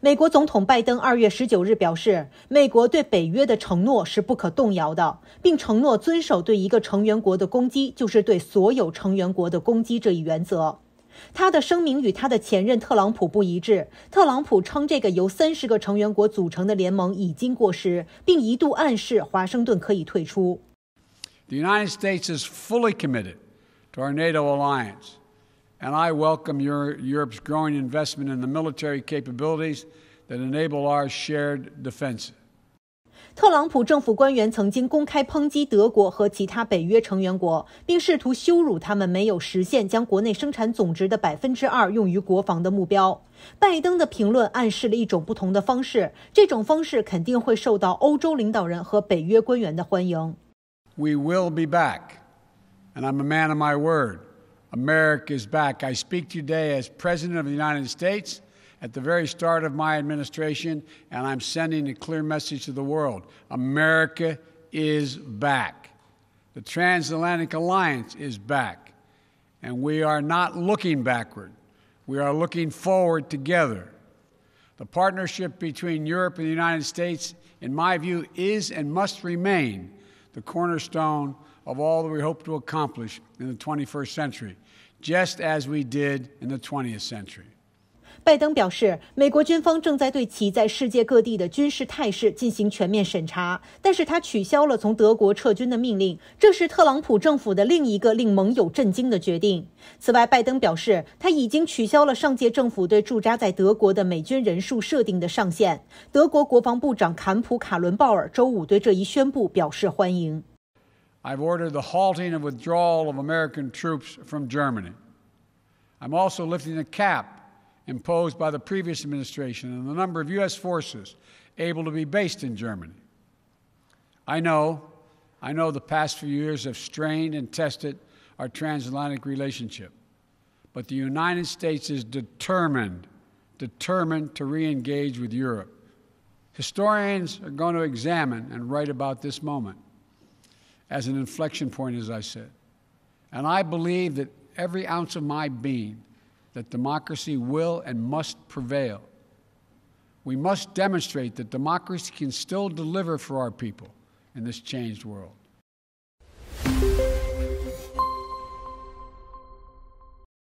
美国总统拜登二月十九日表示，美国对北约的承诺是不可动摇的，并承诺遵守“对一个成员国的攻击就是对所有成员国的攻击”这一原则。他的声明与他的前任特朗普不一致。特朗普称，这个由三十个成员国组成的联盟已经过时，并一度暗示华盛顿可以退出。And I welcome your, Europe's growing investment in the military capabilities that enable our shared d e f e n s e 特朗普政府官员曾经公开抨击德国和其他北约成员国，并试图羞辱他们没有实现将国内生产总值的百分之二用于国防的目标。拜登的评论暗示了一种不同的方式，这种方式肯定会受到欧洲领导人和北约官员的欢迎。We will be back, and I'm a man of my word. America is back. I speak today as President of the United States at the very start of my administration, and I'm sending a clear message to the world America is back. The transatlantic alliance is back, and we are not looking backward. We are looking forward together. The partnership between Europe and the United States, in my view, is and must remain the cornerstone of all that we hope to accomplish in the 21st century, just as we did in the 20th century. 拜登表示，美国军方正在对其在世界各地的军事态势进行全面审查，但是他取消了从德国撤军的命令。这是特朗普政府的另一个令盟友震惊的决定。此外，拜登表示，他已经取消了上届政府对驻扎在德国的美军人数设定的上限。德国国防部长坎普·卡伦鲍尔周五对这一宣布表示欢迎。I've ordered the halting of withdrawal of American troops from Germany. I'm also lifting a cap. imposed by the previous administration and the number of U.S. forces able to be based in Germany. I know, I know the past few years have strained and tested our transatlantic relationship, but the United States is determined, determined to re engage with Europe. Historians are going to examine and write about this moment as an inflection point, as I said. And I believe that every ounce of my being that democracy will and must prevail. We must demonstrate that democracy can still deliver for our people in this changed world.